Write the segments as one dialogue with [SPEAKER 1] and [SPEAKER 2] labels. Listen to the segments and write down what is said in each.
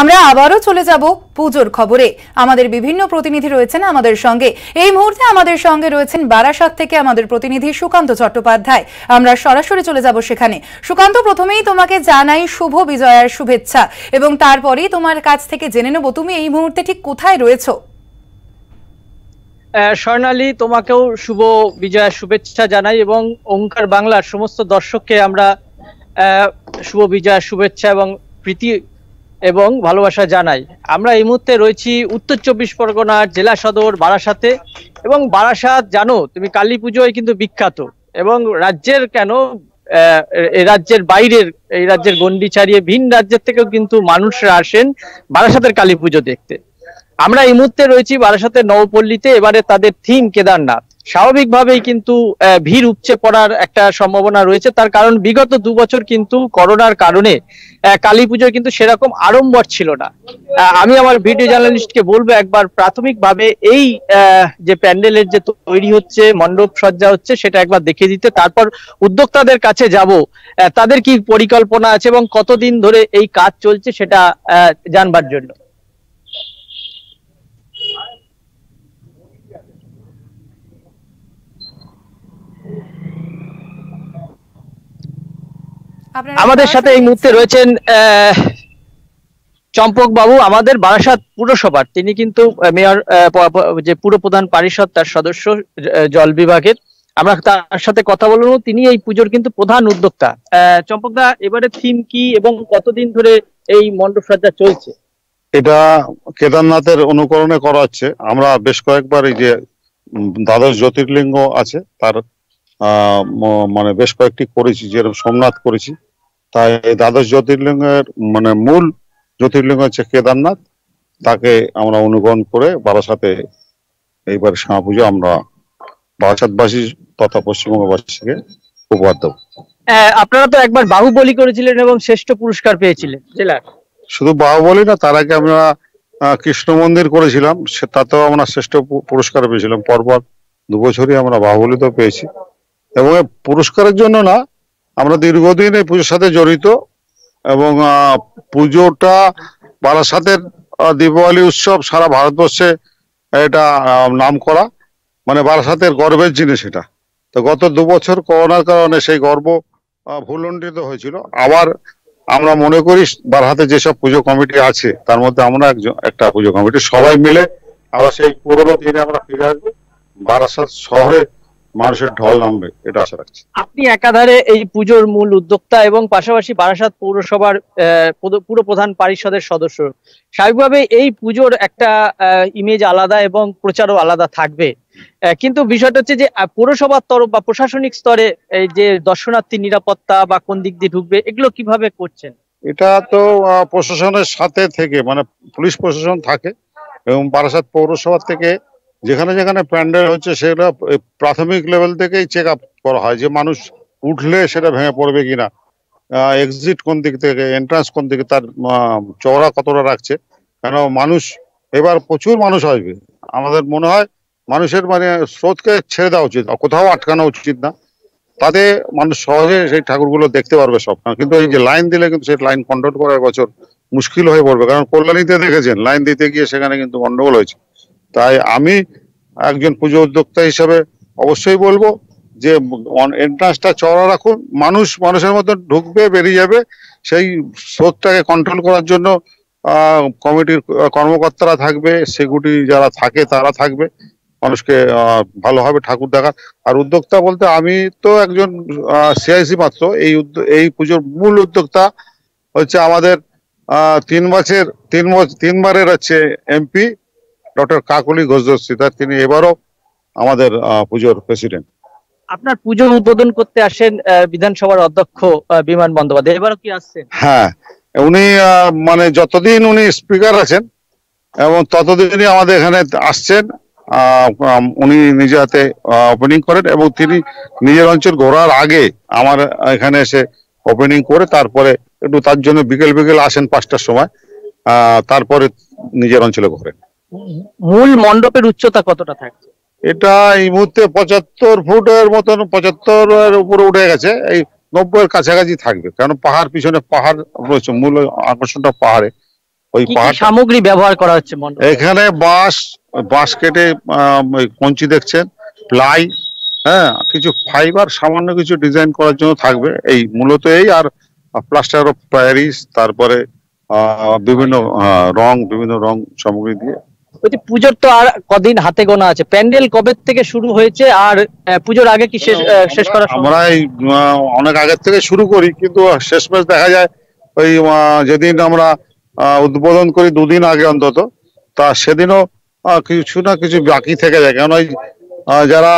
[SPEAKER 1] আমরা আবারও চলে যাব পুজোর খবরে আমাদের বিভিন্ন প্রতিনিধি রয়েছেন আমাদের সঙ্গে এই মুহূর্তে আমাদের সঙ্গে রয়েছেন বারাসাত থেকে আমাদের প্রতিনিধি সুকান্ত চট্টোপাধ্যায় আমরা সরাসরি চলে যাব সেখানে সুকান্ত প্রথমেই তোমাকে জানাই শুভ বিজয়ার শুভেচ্ছা এবং তারপরেই তোমার কাছ থেকে জেনে নেব তুমি এই মুহূর্তে ঠিক কোথায় রয়েছো
[SPEAKER 2] স্বর্ণালী তোমাকেও শুভ বিজয়া শুভেচ্ছা জানাই এবং ওঙ্কার বাংলার সমস্ত দর্শককে আমরা শুভ বিজয়ের শুভেচ্ছা এবং প্রীতি এবং ভালোবাসা জানাই আমরা এই মুহূর্তে রয়েছি উত্তর চব্বিশ পরগনার জেলা সদর বারাসাতে এবং বারাসাত জানো তুমি কালী পুজোয় কিন্তু বিখ্যাত এবং রাজ্যের কেন এই রাজ্যের বাইরের এই রাজ্যের গন্ডি ছাড়িয়ে ভিন রাজ্যের থেকেও কিন্তু মানুষরা আসেন বারাসাতের কালী পুজো দেখতে আমরা এই মুহূর্তে রয়েছি বারাসাতের নবপল্লীতে এবারে তাদের থিম কেদারনাথ স্বাভাবিকভাবেই কিন্তু ভিড় উপচে পড়ার একটা সম্ভাবনা রয়েছে তার কারণ বিগত দু বছর কিন্তু করোনার কারণে কালী পুজো কিন্তু সেরকম আড়ম্বর ছিল না আমি আমার ভিডিও জার্নালিস্টকে বলবো একবার প্রাথমিকভাবে এই যে প্যান্ডেলের যে তৈরি হচ্ছে মণ্ডপ সজ্জা হচ্ছে সেটা একবার দেখে দিতে তারপর উদ্যোক্তাদের কাছে যাব তাদের কি পরিকল্পনা আছে এবং কতদিন ধরে এই কাজ চলছে সেটা জানবার জন্য
[SPEAKER 1] আমাদের সাথে এই মুহূর্তে
[SPEAKER 2] রয়েছেন চম্পক বাবু আমাদের বারাসাত পুরসভার তিনি কিন্তু মেয়র যে পুর প্রধান পারিষদ তার সদস্য জল বিভাগের আমরা তার সাথে কথা বলবো তিনি এই পুজোর কিন্তু প্রধান উদ্যোক্তা চম্পকদা এবারে থিম কি এবং কতদিন ধরে এই মণ্ডপ সাজা
[SPEAKER 1] চলছে এটা কেদারনাথের অনুকরণে করা হচ্ছে আমরা বেশ কয়েকবার এই যে দ্বাদশ জ্যোতির্লিঙ্গ আছে তার মানে বেশ কয়েকটি করেছি যেরকম সোমনাথ করেছি তাই দ্বাদশ জ্যোতির্লিঙ্গের মানে মূল জ্যোতির্লিঙ্গ হচ্ছে কেদারনাথ তাকে আমরা অনুগমন করে বারাসাতে এইবার শ্যামা পুজো আমরা বারাসাতবাসী তথা পশ্চিমবঙ্গবাসীকে উপহার দেব
[SPEAKER 2] আপনারা তো একবার বাহুবলি করেছিলেন এবং শ্রেষ্ঠ পুরস্কার পেয়েছিলেন জেলার
[SPEAKER 1] শুধু বাহুবলি না তার আগে আমরা কৃষ্ণ মন্দির করেছিলাম সে তাতেও আমরা শ্রেষ্ঠ পুরস্কার পেয়েছিলাম পরপর দু বছরই আমরা বাহুবলি তো পেয়েছি এবং পুরস্কারের জন্য না আমরা দীর্ঘদিন এই পুজোর সাথে জড়িত এবং পুজোটা বারাসাতের দীপাবলি উৎসব সারা ভারতবর্ষে এটা নাম করা মানে বারাসাতের গর্বের জিনিস এটা তো গত দু বছর করোনার কারণে সেই গর্ব ভুলণ্ঠিত হয়েছিল আবার আমরা মনে করি বারহাতে যেসব পুজো কমিটি আছে তার মধ্যে আমরা একজন একটা পুজো কমিটি সবাই মিলে আবার সেই পুরোনো দিনে আমরা ফিরে আসবো বারাসাত শহরে মানুষের ঢল নামবে এটা আশা রাখছি
[SPEAKER 2] আপনি একাধারে এই পুজোর মূল উদ্যোক্তা এবং পাশাপাশি বারাসাত পৌরসভার পুরো প্রধান পরিষদের সদস্য স্বাভাবিকভাবে এই পুজোর একটা ইমেজ আলাদা এবং প্রচারও আলাদা থাকবে কিন্তু বিষয়টা হচ্ছে যে পৌরসভার তরফ বা প্রশাসনিক স্তরে এই যে দর্শনার্থী নিরাপত্তা বা কোন দিক দিয়ে ঢুকবে এগুলো কিভাবে করছেন
[SPEAKER 1] এটা তো প্রশাসনের সাথে থেকে মানে পুলিশ প্রশাসন থাকে এবং বারাসাত পৌরসভা থেকে যেখানে যেখানে প্যান্ডেল হচ্ছে সেটা প্রাথমিক লেভেল থেকেই চেক আপ করা হয় যে মানুষ উঠলে সেটা ভেঙে পড়বে কিনা এক্সিট কোন দিক থেকে এন্ট্রান্স কোন দিকে তার চওড়া কতটা রাখছে কেন মানুষ এবার প্রচুর মানুষ আসবে আমাদের মনে হয় মানুষের মানে স্রোতকে ছেড়ে দেওয়া উচিত কোথাও আটকানো উচিত না তাতে মানুষ সহজে সেই ঠাকুরগুলো দেখতে পারবে সব কিন্তু এই যে লাইন দিলে কিন্তু সেই লাইন কন্ট্রোল করার বছর মুশকিল হয়ে পড়বে কারণ কল্যাণীতে দেখেছেন লাইন দিতে গিয়ে সেখানে কিন্তু গন্ডগোল হয়েছে তাই আমি একজন পুজো উদ্যোক্তা হিসাবে অবশ্যই বলবো যে এন্ট্রান্সটা চড়া রাখুন মানুষ মানুষের মধ্যে ঢুকবে বেরিয়ে যাবে সেই স্রোতটাকে কন্ট্রোল করার জন্য কমিটির কর্মকর্তারা থাকবে সেগুটি যারা থাকে তারা থাকবে মানুষকে ভালোভাবে ঠাকুর দেখার আর উদ্যোক্তা বলতে আমি তো একজন সিআইসি মাত্র এই এই পুজোর মূল উদ্যোক্তা হচ্ছে আমাদের তিন মাসের তিন তিনবারের হচ্ছে এমপি ডক্টর কাকলি ঘোষদস্তিদার তিনি এবারও আমাদের পুজোর প্রেসিডেন্ট
[SPEAKER 2] আপনার পুজো উদ্বোধন করতে আসেন বিধানসভার অধ্যক্ষ বিমান বন্দ্যোপাধ্যায় এবারও কি আসছেন
[SPEAKER 1] হ্যাঁ উনি মানে যতদিন উনি স্পিকার আছেন এবং ততদিনই আমাদের এখানে আসছেন উনি নিজে হাতে ওপেনিং করেন এবং তিনি নিজের অঞ্চল ঘোরার আগে আমার এখানে এসে ওপেনিং করে তারপরে একটু তার জন্য বিকেল বিকেল আসেন পাঁচটার সময় তারপরে নিজের অঞ্চলে ঘোরেন মূল মণ্ডপের উচ্চতা কতটা থাকে এটা এই মুহূর্তে পঁচাত্তর ফুটের মতন পঁচাত্তর এর উপরে উঠে গেছে এই নব্বইয়ের কাছাকাছি থাকবে কারণ পাহাড় পিছনে পাহাড় রয়েছে মূল আকর্ষণটা পাহাড়ে ওই পাহাড় সামগ্রী ব্যবহার করা হচ্ছে এখানে বাঁশ বাঁশ কেটে কঞ্চি দেখছেন প্লাই হ্যাঁ কিছু ফাইবার সামান্য কিছু ডিজাইন করার জন্য থাকবে এই মূলত এই আর প্লাস্টার অফ প্যারিস তারপরে বিভিন্ন রং বিভিন্ন রং সামগ্রী দিয়ে
[SPEAKER 2] বলছি পুজোর তো আর কদিন হাতে গোনা আছে প্যান্ডেল
[SPEAKER 1] কবে থেকে শুরু হয়েছে আর পুজোর আগে কি শেষ শেষ করা আমরা অনেক আগের থেকে শুরু করি কিন্তু শেষ শেষমেশ দেখা যায় ওই যেদিন আমরা উদ্বোধন করি দুদিন আগে অন্তত তা সেদিনও কিছু না কিছু বাকি থেকে যায় কেন যারা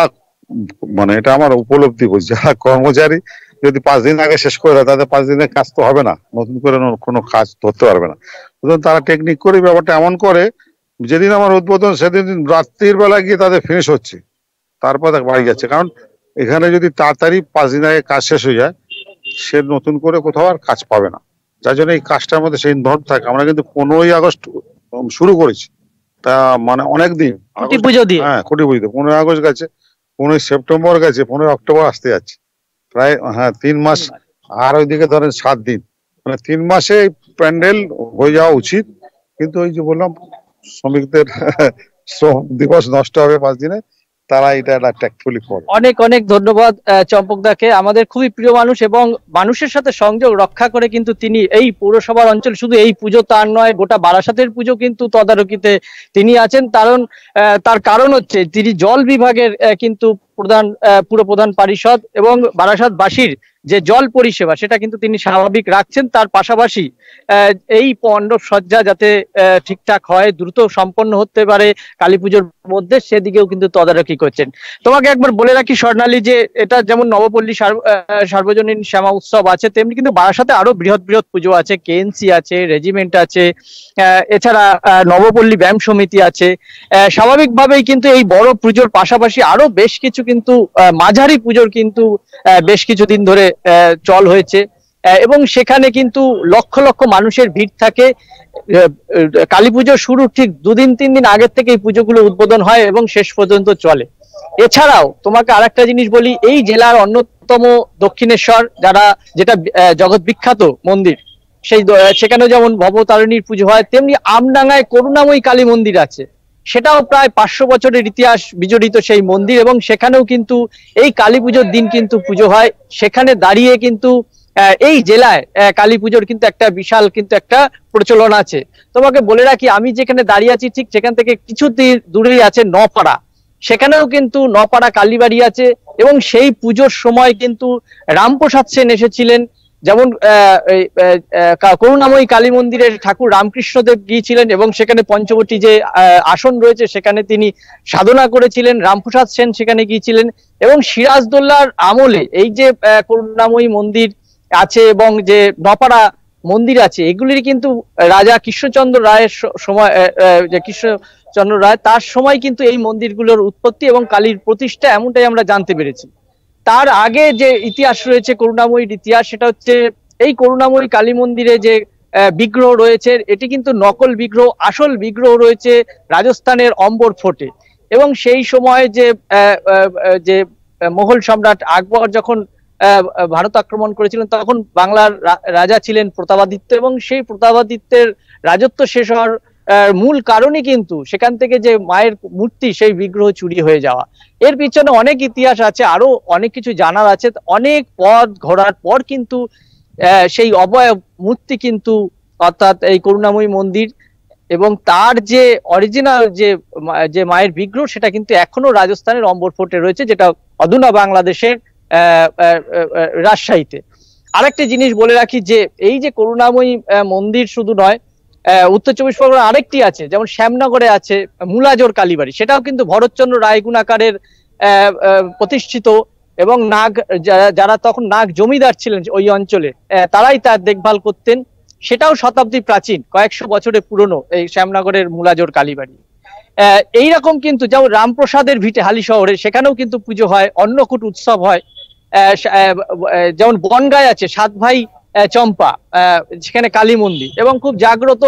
[SPEAKER 1] মানে এটা আমার উপলব্ধি বলছি যারা কর্মচারী যদি পাঁচ দিন আগে শেষ করে দেয় তাদের পাঁচ দিনের কাজ তো হবে না নতুন করে কোনো কাজ ধরতে পারবে না তারা টেকনিক করে ব্যাপারটা এমন করে যেদিন আমার উদ্বোধন সেদিন রাত্রির বেলা গিয়ে তাদের ফিনিশ হচ্ছে তারপর তাকে বাড়ি যাচ্ছে কারণ এখানে যদি তাড়াতাড়ি পাঁচ দিন আগে কাজ শেষ হয়ে যায় সে নতুন করে কোথাও আর কাজ পাবে না যার জন্য এই কাজটার মধ্যে সেই ধর্ম থাকে আমরা কিন্তু পনেরোই আগস্ট শুরু করেছি তা মানে অনেক দিন হ্যাঁ কোটি পুজো পনেরোই আগস্ট গেছে পনেরোই সেপ্টেম্বর গেছে পনেরোই অক্টোবর আসতে যাচ্ছে প্রায় হ্যাঁ তিন মাস আর ওইদিকে ধরেন সাত দিন মানে তিন মাসে প্যান্ডেল হয়ে যাওয়া উচিত কিন্তু ওই যে বললাম শ্রমিকদের শ্রম দিবস নষ্ট হবে পাঁচ দিনে তারা এটা একটা ট্যাক্টফুলি করে
[SPEAKER 2] অনেক অনেক ধন্যবাদ দাকে আমাদের খুবই প্রিয় মানুষ এবং মানুষের সাথে সংযোগ রক্ষা করে কিন্তু তিনি এই পৌরসভার অঞ্চল শুধু এই পুজো তার নয় গোটা বারাসাতের পুজো কিন্তু তদারকিতে তিনি আছেন কারণ তার কারণ হচ্ছে তিনি জল বিভাগের কিন্তু প্রধান পুরো প্রধান পরিষদ এবং বারাসাতবাসীর যে জল পরিষেবা সেটা কিন্তু তিনি স্বাভাবিক রাখছেন তার পাশাপাশি এই পণ্ডব সজ্জা যাতে ঠিকঠাক হয় দ্রুত সম্পন্ন হতে পারে কালী পুজোর মধ্যে সেদিকেও কিন্তু তদারকি করছেন তোমাকে একবার বলে রাখি স্বর্ণালী যে এটা যেমন নবপল্লী সার্বজনীন শ্যামা উৎসব আছে তেমনি কিন্তু বারাসাতে আরো বৃহৎ বৃহৎ পুজো আছে কেএনসি আছে রেজিমেন্ট আছে এছাড়া নবপল্লী ব্যায়াম সমিতি আছে স্বাভাবিকভাবেই কিন্তু এই বড় পুজোর পাশাপাশি আরো বেশ কিছু কিন্তু মাঝারি পুজোর কিন্তু বেশ কিছুদিন ধরে চল হয়েছে এবং সেখানে কিন্তু লক্ষ লক্ষ মানুষের ভিড় থাকে কালী পুজো শুরু ঠিক দুদিন তিন দিন আগের থেকে এই পুজোগুলো উদ্বোধন হয় এবং শেষ পর্যন্ত চলে এছাড়াও তোমাকে আর একটা জিনিস বলি এই জেলার অন্যতম দক্ষিণেশ্বর যারা যেটা জগৎ বিখ্যাত মন্দির সেই সেখানে যেমন ভবতারিণীর পুজো হয় তেমনি আমডাঙ্গায় করুণাময়ী কালী মন্দির আছে সেটাও প্রায় পাঁচশো বছরের ইতিহাস বিজড়িত সেই মন্দির এবং সেখানেও কিন্তু এই কালী পুজোর দিন কিন্তু পুজো হয় সেখানে দাঁড়িয়ে কিন্তু এই জেলায় কালী পুজোর কিন্তু একটা বিশাল কিন্তু একটা প্রচলন আছে তোমাকে বলে রাখি আমি যেখানে দাঁড়িয়ে আছি ঠিক সেখান থেকে কিছু দূরেই আছে নপাড়া সেখানেও কিন্তু নপাড়া কালীবাড়ি আছে এবং সেই পুজোর সময় কিন্তু রামপ্রসাদ সেন এসেছিলেন যেমন করুণাময়ী কালী মন্দিরের ঠাকুর রামকৃষ্ণদেব গিয়েছিলেন এবং সেখানে পঞ্চবটী যে আসন রয়েছে সেখানে তিনি সাধনা করেছিলেন রামপ্রসাদ সেন সেখানে গিয়েছিলেন এবং সিরাজদোল্লার আমলে এই যে করুণাময়ী মন্দির আছে এবং যে নপাড়া মন্দির আছে এগুলির কিন্তু রাজা কৃষ্ণচন্দ্র রায়ের সময় যে কৃষ্ণচন্দ্র রায় তার সময় কিন্তু এই মন্দিরগুলোর উৎপত্তি এবং কালীর প্রতিষ্ঠা এমনটাই আমরা জানতে পেরেছি তার আগে যে ইতিহাস রয়েছে করুণাময়ীর ইতিহাস সেটা হচ্ছে এই করুণাময়ী কালী মন্দিরে যে বিগ্রহ রয়েছে এটি কিন্তু নকল বিগ্রহ আসল বিগ্রহ রয়েছে রাজস্থানের অম্বর ফোর্টে এবং সেই সময় যে যে মোহল সম্রাট আকবর যখন ভারত আক্রমণ করেছিলেন তখন বাংলার রাজা ছিলেন প্রতাপাদিত্য এবং সেই প্রতাপাদিত্যের রাজত্ব শেষ হওয়ার মূল কারণই কিন্তু সেখান থেকে যে মায়ের মূর্তি সেই বিগ্রহ চুরি হয়ে যাওয়া এর পিছনে অনেক ইতিহাস আছে আরো অনেক কিছু জানার আছে অনেক পথ ঘোরার পর কিন্তু সেই অবয়ব মূর্তি কিন্তু অর্থাৎ এই করুণাময়ী মন্দির এবং তার যে অরিজিনাল যে যে মায়ের বিগ্রহ সেটা কিন্তু এখনো রাজস্থানের অম্বর ফোর্টে রয়েছে যেটা অধুনা বাংলাদেশের রাজশাহীতে আরেকটি জিনিস বলে রাখি যে এই যে করুণাময়ী মন্দির শুধু নয় উত্তর চব্বিশ পরগনা আরেকটি আছে যেমন শ্যামনগরে আছে মুলাজোর কালীবাড়ি সেটাও কিন্তু ভরতচন্দ্র রায়গুণাকারের প্রতিষ্ঠিত এবং নাগ যারা তখন নাগ জমিদার ছিলেন ওই অঞ্চলে তারাই তার দেখভাল করতেন সেটাও শতাব্দী প্রাচীন কয়েকশো বছরের পুরনো এই শ্যামনগরের মুলাজোর কালীবাড়ি এইরকম কিন্তু যেমন রামপ্রসাদের ভিটে হালি শহরে সেখানেও কিন্তু পুজো হয় অন্নকূট উৎসব হয় যেমন বনগায় আছে সাত ভাই চম্পা সেখানে কালী মন্দির এবং খুব জাগ্রত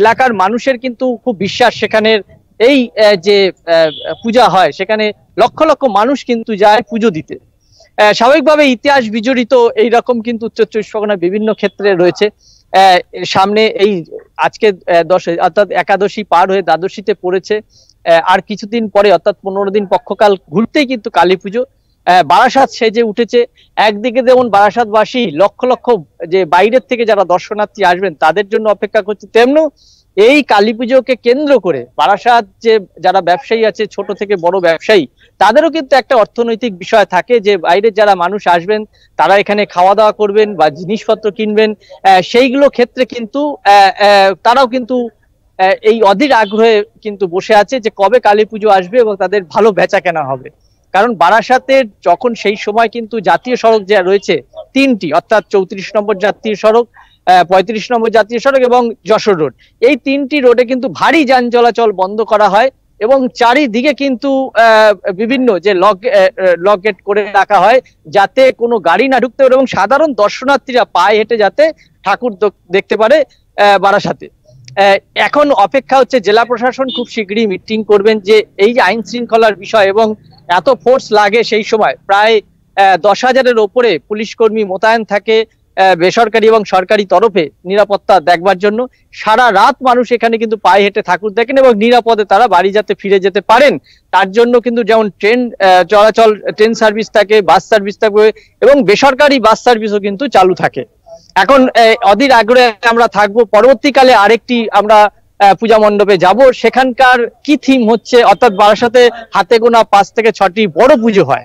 [SPEAKER 2] এলাকার মানুষের কিন্তু খুব বিশ্বাস সেখানের এই যে পূজা হয় সেখানে লক্ষ লক্ষ মানুষ কিন্তু যায় পুজো দিতে স্বাভাবিকভাবে ইতিহাস বিজড়িত এই রকম কিন্তু উত্তর চব্বিশ বিভিন্ন ক্ষেত্রে রয়েছে সামনে এই আজকে দশ অর্থাৎ একাদশী পার হয়ে দ্বাদশীতে পড়েছে আর কিছুদিন পরে অর্থাৎ পনেরো দিন পক্ষকাল ঘুরতেই কিন্তু কালী পুজো বারাসাত সেজে উঠেছে একদিকে যেমন বারাসাতবাসী লক্ষ লক্ষ যে বাইরের থেকে যারা দর্শনার্থী আসবেন তাদের জন্য অপেক্ষা করছে তেমন এই কালী পুজোকে কেন্দ্র করে বারাসাত যে যারা ব্যবসায়ী আছে ছোট থেকে বড় ব্যবসায়ী তাদেরও কিন্তু একটা অর্থনৈতিক বিষয় থাকে যে বাইরের যারা মানুষ আসবেন তারা এখানে খাওয়া দাওয়া করবেন বা জিনিসপত্র কিনবেন সেইগুলো ক্ষেত্রে কিন্তু তারাও কিন্তু এই অধীর আগ্রহে কিন্তু বসে আছে যে কবে কালী পুজো আসবে এবং তাদের ভালো বেচা কেনা হবে কারণ বারাসাতের যখন সেই সময় কিন্তু জাতীয় সড়ক যে রয়েছে তিনটি অর্থাৎ চৌত্রিশ নম্বর জাতীয় সড়ক পঁয়ত্রিশ নম্বর জাতীয় সড়ক এবং যশোর রোড এই তিনটি রোডে কিন্তু ভারী যান চলাচল বন্ধ করা হয় এবং চারিদিকে কিন্তু বিভিন্ন যে লক লকেট করে রাখা হয় যাতে কোনো গাড়ি না ঢুকতে পারে এবং সাধারণ দর্শনার্থীরা পায়ে হেঁটে যাতে ঠাকুর দেখতে পারে বারাসাতে এখন অপেক্ষা হচ্ছে জেলা প্রশাসন খুব শীঘ্রই মিটিং করবেন যে এই যে আইন শৃঙ্খলার বিষয় এবং এত ফোর্স লাগে সেই সময় প্রায় দশ হাজারের ওপরে পুলিশ কর্মী মোতায়েন থাকে বেসরকারি এবং সরকারি তরফে নিরাপত্তা দেখবার জন্য সারা রাত মানুষ এখানে কিন্তু পায়ে হেঁটে ঠাকুর দেখেন এবং নিরাপদে তারা বাড়ি যাতে ফিরে যেতে পারেন তার জন্য কিন্তু যেমন ট্রেন চলাচল ট্রেন সার্ভিস থাকে বাস সার্ভিস থাকে এবং বেসরকারি বাস সার্ভিসও কিন্তু চালু থাকে এখন অধীর আগ্রহে আমরা থাকবো পরবর্তীকালে আরেকটি আমরা পূজা মণ্ডপে যাব সেখানকার কি থিম হচ্ছে অর্থাৎ বারাসাতে হাতে গোনা পাঁচ থেকে ছটি বড় পুজো হয়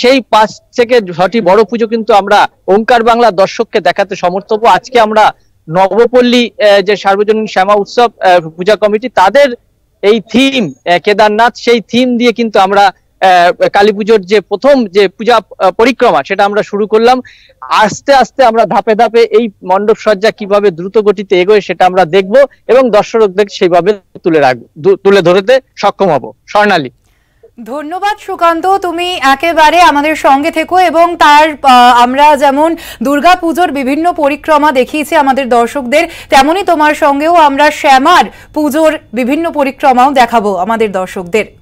[SPEAKER 2] সেই পাঁচ থেকে ছটি বড় পুজো কিন্তু আমরা ওঙ্কার বাংলা দর্শককে দেখাতে সমর্থ হবো আজকে আমরা নবপল্লী যে সার্বজনীন শ্যামা উৎসব পূজা কমিটি তাদের এই থিম কেদারনাথ সেই থিম দিয়ে কিন্তু আমরা কালী পুজোর যে প্রথম যে পূজা পরিক্রমা সেটা আমরা শুরু করলাম আস্তে আস্তে আমরা ধাপে ধাপে এই মণ্ডপ সজ্জা কিভাবে দ্রুত গতিতে এগোয় সেটা আমরা দেখব এবং দর্শকদের সেইভাবে তুলে রাখবো তুলে ধরতে সক্ষম হব স্বর্ণালী
[SPEAKER 1] ধন্যবাদ সুকান্ত তুমি একেবারে আমাদের সঙ্গে থেকো এবং তার আমরা যেমন দুর্গা পুজোর বিভিন্ন পরিক্রমা দেখিয়েছি আমাদের দর্শকদের তেমনই তোমার সঙ্গেও আমরা শ্যামার পুজোর বিভিন্ন পরিক্রমাও দেখাবো আমাদের দর্শকদের